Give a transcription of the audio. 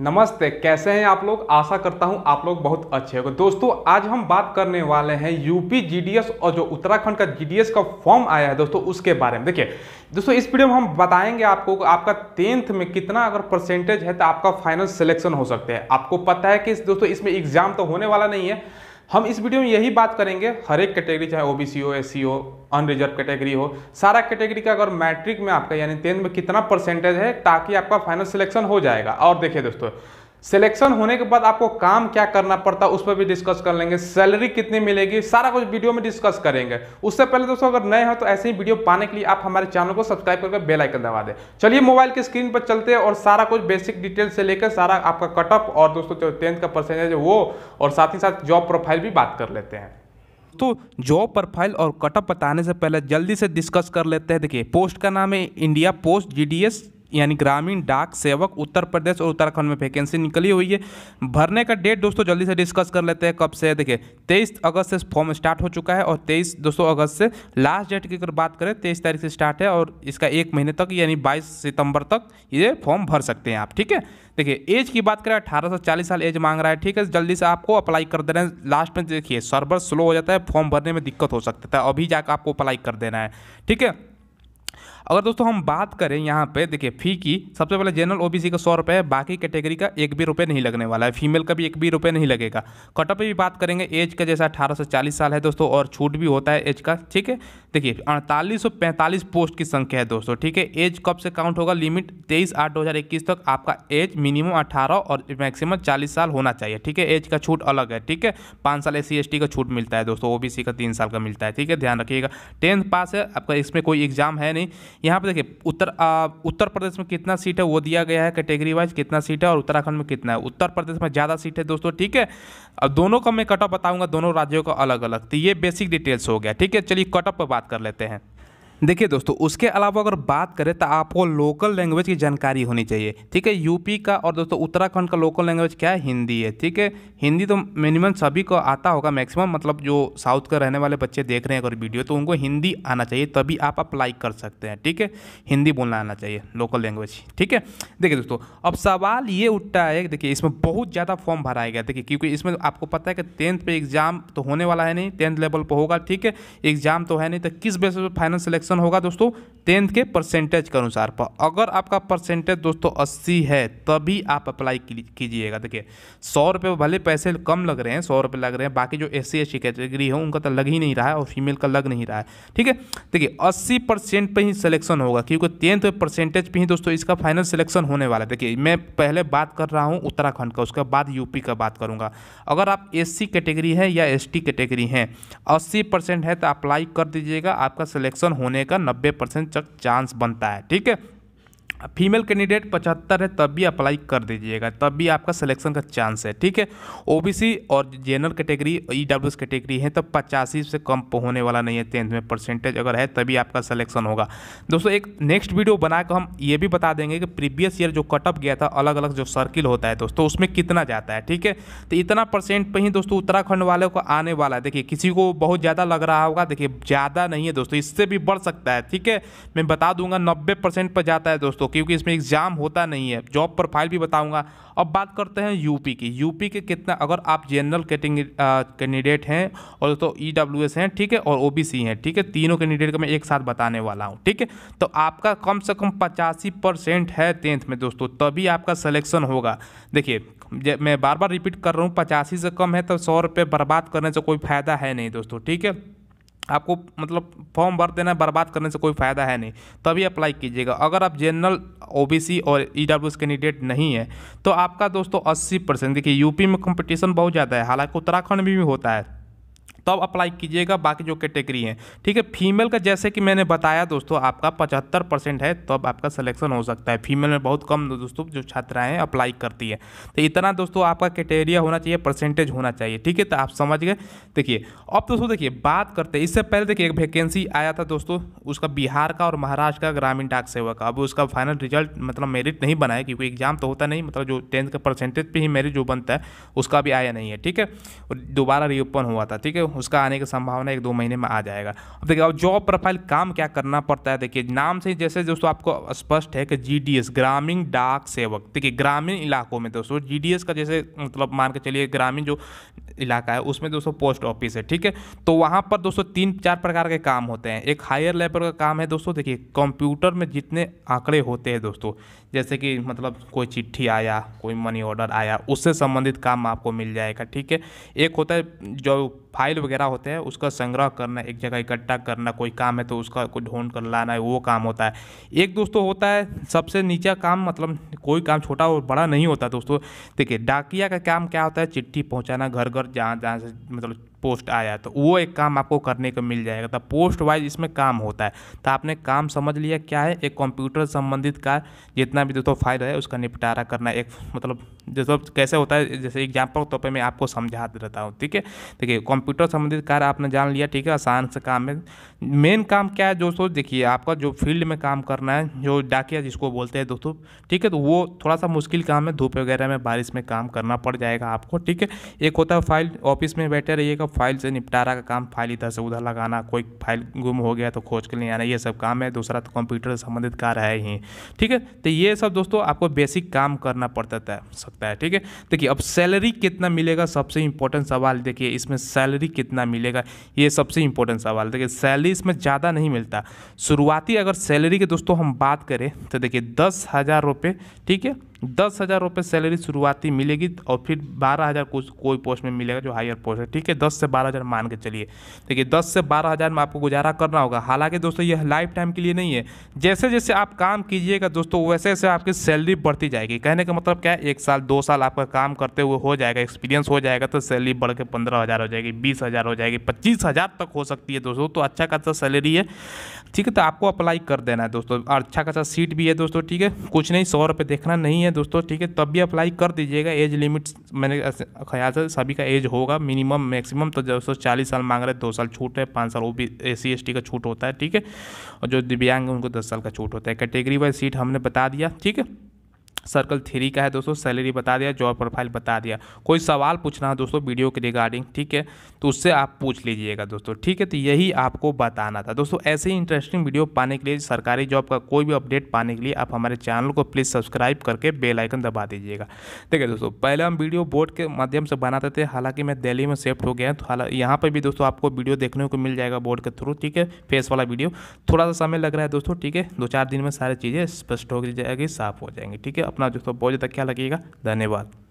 नमस्ते कैसे हैं आप लोग आशा करता हूं आप लोग बहुत अच्छे होंगे दोस्तों आज हम बात करने वाले हैं यूपी जीडीएस और जो उत्तराखंड का जीडीएस का फॉर्म आया है दोस्तों उसके बारे में देखिए दोस्तों इस वीडियो में हम बताएंगे आपको आपका टेंथ में कितना अगर परसेंटेज है तो आपका फाइनल सिलेक्शन हो सकते हैं आपको पता है कि दोस्तों इसमें एग्जाम तो होने वाला नहीं है हम इस वीडियो में यही बात करेंगे हर एक कैटेगरी चाहे ओबीसी हो एस हो अनरिजर्व कैटेगरी हो सारा कैटेगरी का अगर मैट्रिक में आपका यानी टेंथ में कितना परसेंटेज है ताकि आपका फाइनल सिलेक्शन हो जाएगा और देखिए दोस्तों सिलेक्शन होने के बाद आपको काम क्या करना पड़ता है उस पर भी डिस्कस कर लेंगे सैलरी कितनी मिलेगी सारा कुछ वीडियो में डिस्कस करेंगे उससे पहले दोस्तों अगर नए हो तो ऐसे ही वीडियो पाने के लिए आप हमारे चैनल को सब्सक्राइब करके बेल आइकन दबा दें चलिए मोबाइल की स्क्रीन पर चलते हैं और सारा कुछ बेसिक डिटेल से लेकर सारा आपका कटअप और दोस्तों टेंथ का परसेंटेज वो और साथ ही साथ जॉब प्रोफाइल भी बात कर लेते हैं तो जॉब प्रोफाइल और कटअप बताने से पहले जल्दी से डिस्कस कर लेते हैं देखिए पोस्ट का नाम है इंडिया पोस्ट जीडीएस यानी ग्रामीण डाक सेवक उत्तर प्रदेश और उत्तराखंड में वैकेंसी निकली हुई है भरने का डेट दोस्तों जल्दी से डिस्कस कर लेते हैं कब से देखिए तेईस अगस्त से फॉर्म स्टार्ट हो चुका है और तेईस दोस्तों अगस्त से लास्ट डेट की अगर बात करें तेईस तारीख से स्टार्ट है और इसका एक महीने तक यानी बाईस सितंबर तक ये फॉर्म भर सकते हैं आप ठीक है देखिए एज की बात करें अठारह से चालीस साल एज मांग रहा है ठीक है जल्दी से आपको अप्लाई कर देना है लास्ट में देखिए सर्वर स्लो हो जाता है फॉर्म भरने में दिक्कत हो सकता है अभी जाकर आपको अप्लाई कर देना है ठीक है अगर दोस्तों हम बात करें यहाँ पे देखिए फी की सबसे पहले जनरल ओबीसी का सौ रुपये है बाकी कैटेगरी का एक भी रुपये नहीं लगने वाला है फीमेल का भी एक भी रुपये नहीं लगेगा कटअप भी बात करेंगे एज का जैसा अठारह से चालीस साल है दोस्तों और छूट भी होता है एज का ठीक है देखिए अड़तालीस सौ पैंतालीस पोस्ट की संख्या है दोस्तों ठीक है एज कब से काउंट होगा लिमिट तेईस आठ दो हज़ार इक्कीस तक आपका एज मिनिमम अठारह और मैक्सिमम चालीस साल होना चाहिए ठीक है एज का छूट अलग है ठीक है पाँच साल एस सी का छूट मिलता है दोस्तों ओ का तीन साल का मिलता है ठीक है ध्यान रखिएगा टेंथ पास है आपका इसमें कोई एग्जाम है नहीं यहाँ पर देखिए उत्तर आ, उत्तर प्रदेश में कितना सीट है वो दिया गया है कैटेगरी वाइज कितना सीट है और उत्तराखंड में कितना है उत्तर प्रदेश में ज़्यादा सीट है दोस्तों ठीक है अब दोनों का मैं कटअप बताऊँगा दोनों राज्यों का अलग अलग तो ये बेसिक डिटेल्स हो गया ठीक है चलिए कटअप पर बात कर लेते हैं देखिए दोस्तों उसके अलावा अगर बात करें तो आपको लोकल लैंग्वेज की जानकारी होनी चाहिए ठीक है यूपी का और दोस्तों उत्तराखंड का लोकल लैंग्वेज क्या है हिंदी है ठीक है हिंदी तो मिनिमम सभी को आता होगा मैक्सिमम मतलब जो साउथ के रहने वाले बच्चे देख रहे हैं अगर वीडियो तो उनको हिंदी आना चाहिए तभी आप अप्लाई कर सकते हैं ठीक है हिंदी बोलना आना चाहिए लोकल लैंग्वेज ठीक है देखिए दोस्तों अब सवाल ये उठता है देखिए इसमें बहुत ज़्यादा फॉर्म भराया गया देखिए क्योंकि इसमें आपको पता है कि टेंथ पर एग्जाम तो होने वाला है नहीं टेंथ लेवल पर होगा ठीक है एग्जाम तो है नहीं तो किस बेसिस पर फाइनल सिलेक्शन क्वेश्चन होगा दोस्तों टेंथ के परसेंटेज के अनुसार पर अगर आपका परसेंटेज दोस्तों अस्सी है तभी आप अप्लाई कीजिएगा देखिए सौ रुपये भले पैसे कम लग रहे हैं सौ रुपये लग रहे हैं बाकी जो एस सी एस कैटेगरी है उनका तो लग ही नहीं रहा है और फीमेल का लग नहीं रहा है ठीक है देखिए अस्सी परसेंट पर ही सिलेक्शन होगा क्योंकि टेंथ परसेंटेज पर ही दोस्तों इसका फाइनल सिलेक्शन होने वाला है देखिए मैं पहले बात कर रहा हूँ उत्तराखंड का उसके बाद यूपी का बात करूँगा अगर आप एस कैटेगरी है या एस कैटेगरी है अस्सी है तो अप्लाई कर दीजिएगा आपका सिलेक्शन होने होने का नब्बे परसेंट तक चांस बनता है ठीक है फीमेल कैंडिडेट पचहत्तर है तब भी अप्लाई कर दीजिएगा तब भी आपका सिलेक्शन का चांस है ठीक है ओबीसी और general category E W S category है तो पचासी से कम होने वाला नहीं है टेंथ में परसेंटेज अगर है तभी आपका सिलेक्शन होगा दोस्तों एक नेक्स्ट वीडियो बनाकर हम ये भी बता देंगे कि प्रीवियस ईयर जो कटअप गया था अलग अलग जो सर्किल होता है दोस्तों उसमें कितना जाता है ठीक है तो इतना परसेंट पर ही दोस्तों उत्तराखंड वाले को आने वाला है देखिए किसी को बहुत ज़्यादा लग रहा होगा देखिए ज़्यादा नहीं है दोस्तों इससे भी बढ़ सकता है ठीक है मैं बता दूंगा नब्बे परसेंट पर जाता है दोस्तों क्योंकि इसमें एग्ज़ाम होता नहीं है जॉब प्रोफाइल भी बताऊंगा अब बात करते हैं यूपी की यूपी के कितना अगर आप जनरल कैंडिडेट हैं और तो ई डब्ल्यू एस हैं ठीक है और ओ बी सी हैं ठीक है तीनों कैंडिडेट का मैं एक साथ बताने वाला हूँ ठीक है तो आपका कम से कम पचासी परसेंट है टेंथ में दोस्तों तभी आपका सलेक्शन होगा देखिए मैं बार बार रिपीट कर रहा हूँ पचासी से कम है तो सौ रुपये बर्बाद करने से कोई फ़ायदा है नहीं दोस्तों ठीक है आपको मतलब फॉर्म भर देना बर्बाद करने से कोई फ़ायदा है नहीं तभी अप्लाई कीजिएगा अगर आप जनरल ओबीसी और ई e कैंडिडेट नहीं है तो आपका दोस्तों 80 परसेंट देखिए यूपी में कंपटीशन बहुत ज़्यादा है हालांकि उत्तराखंड में भी होता है तब अप्लाई कीजिएगा बाकी जो कैटेगरी हैं ठीक है फीमेल का जैसे कि मैंने बताया दोस्तों आपका पचहत्तर परसेंट है तब आपका सिलेक्शन हो सकता है फीमेल में बहुत कम दोस्तों जो छात्राएं हैं अप्लाई करती है तो इतना दोस्तों आपका क्राइटेरिया होना चाहिए परसेंटेज होना चाहिए ठीक है तो आप समझ गए देखिए अब दोस्तों देखिए बात करते हैं इससे पहले देखिए एक वैकेंसी आया था दोस्तों उसका बिहार का और महाराष्ट्र का ग्रामीण डाक सेवा का अब उसका फाइनल रिजल्ट मतलब मेरिट नहीं बना है क्योंकि एग्जाम तो होता नहीं मतलब जो टेंथ का परसेंटेज पर ही मेरिट जो बनता है उसका भी आया नहीं है ठीक है और दोबारा रिओपन हुआ था ठीक है उसका आने की संभावना एक दो महीने में आ जाएगा अब देखिए और जॉब प्रोफाइल काम क्या करना पड़ता है देखिए नाम से जैसे दोस्तों आपको स्पष्ट है कि जी ग्रामीण डाक सेवक देखिए ग्रामीण इलाकों में दोस्तों जी का जैसे मतलब मान के चलिए ग्रामीण जो इलाका है उसमें दोस्तों पोस्ट ऑफिस है ठीक है तो वहाँ पर दोस्तों तीन चार प्रकार के काम होते हैं एक हायर लेवल का काम है दोस्तों देखिए कंप्यूटर में जितने आंकड़े होते हैं दोस्तों जैसे कि मतलब कोई चिट्ठी आया कोई मनी ऑर्डर आया उससे संबंधित काम आपको मिल जाएगा ठीक है एक होता है जो फाइल वगैरह होते हैं उसका संग्रह करना एक जगह इकट्ठा करना कोई काम है तो उसका कोई ढूंढ कर लाना है वो काम होता है एक दोस्तों होता है सबसे नीचा काम मतलब कोई काम छोटा और बड़ा नहीं होता दोस्तों देखिए डाकिया का काम क्या होता है चिट्ठी पहुँचाना घर घर जहाँ जहाँ से मतलब पोस्ट आया तो वो एक काम आपको करने को मिल जाएगा तो पोस्ट वाइज इसमें काम होता है तो आपने काम समझ लिया क्या है एक कंप्यूटर संबंधित का जितना भी दोस्तों फाइल है उसका निपटारा करना एक मतलब जैसे कैसे होता है जैसे एग्जाम्पल तौर पर मैं आपको समझा देता हूँ ठीक है देखिए कंप्यूटर संबंधित कार्य आपने जान लिया ठीक है आसान से काम है मेन काम क्या है दोस्तों देखिए आपका जो फील्ड में काम करना है जो डाकिया जिसको बोलते हैं दोस्तों ठीक है तो वो थोड़ा सा मुश्किल काम है धूप वगैरह में बारिश में काम करना पड़ जाएगा आपको ठीक है एक होता है फाइल ऑफिस में बैठे रहिएगा फाइल से निपटारा का काम फाइल इधर से उधर लगाना कोई फाइल गुम हो गया तो खोज के लिए आना ये सब काम है दूसरा तो कंप्यूटर से संबंधित कार्य है ही ठीक है तो ये सब दोस्तों आपको बेसिक काम करना पड़ता सकता है ठीक है देखिए अब सैलरी कितना मिलेगा सबसे इंपॉर्टेंट सवाल देखिए इसमें सैलरी कितना मिलेगा ये सबसे इंपॉर्टेंट सवाल देखिए सैलरी इसमें ज़्यादा नहीं मिलता शुरुआती अगर सैलरी की दोस्तों हम बात करें तो देखिए दस हज़ार रुपये ठीक है दस हज़ार रुपये सैलरी शुरुआती मिलेगी और फिर बारह हज़ार कुछ कोई पोस्ट में मिलेगा जो हायर पोस्ट है ठीक है दस से बारह हज़ार मान के चलिए देखिए दस से बारह हज़ार में आपको गुजारा करना होगा हालांकि दोस्तों यह लाइफ टाइम के लिए नहीं है जैसे जैसे आप काम कीजिएगा दोस्तों वैसे वैसे आपकी सैलरी बढ़ती जाएगी कहने का मतलब क्या है एक साल दो साल आपका काम करते हुए हो जाएगा एक्सपीरियंस हो जाएगा तो सैलरी बढ़ के पंद्रह हज़ार हो जाएगी बीस हज़ार हो जाएगी पच्चीस हज़ार तक हो सकती है दोस्तों तो अच्छा खासा सैलरी है ठीक है तो आपको अप्लाई कर देना है दोस्तों और अच्छा खासा सीट भी है दोस्तों ठीक है कुछ नहीं सौ रुपये देखना नहीं है दोस्तों ठीक है तब भी अप्लाई कर दीजिएगा एज लिमिट मैंने ख्याल से सभी का एज होगा मिनिमम मैक्सिमम तो दोस्तों चालीस साल मांग रहे दो साल छूट है पाँच साल वो भी ए सी का छूट होता है ठीक है और जो दिव्यांग है उनको दस साल का छूट होता है कैटेगरी वाइज सीट हमने बता दिया ठीक है सर्कल थ्री का है दोस्तों सैलरी बता दिया जॉब प्रोफाइल बता दिया कोई सवाल पूछना है दोस्तों वीडियो के रिगार्डिंग ठीक है तो उससे आप पूछ लीजिएगा दोस्तों ठीक है तो यही आपको बताना था दोस्तों ऐसे ही इंटरेस्टिंग वीडियो पाने के लिए सरकारी जॉब का कोई भी अपडेट पाने के लिए आप हमारे चैनल को प्लीज़ सब्सक्राइब करके बेलाइकन दबा दीजिएगा देखिए दोस्तों पहले हम वीडियो बोर्ड के माध्यम से बनाते थे हालांकि मैं दिल्ली में शिफ्ट हो गया तो हालांकि यहाँ पर भी दोस्तों आपको वीडियो देखने को मिल जाएगा बोर्ड के थ्रू ठीक है फेस वाला वीडियो थोड़ा सा समय लग रहा है दोस्तों ठीक है दो चार दिन में सारी चीज़ें स्पष्ट हो जाएगी साफ हो जाएंगी ठीक है अपना जो सो तो बहुत ज़्यादा क्या लगेगा धन्यवाद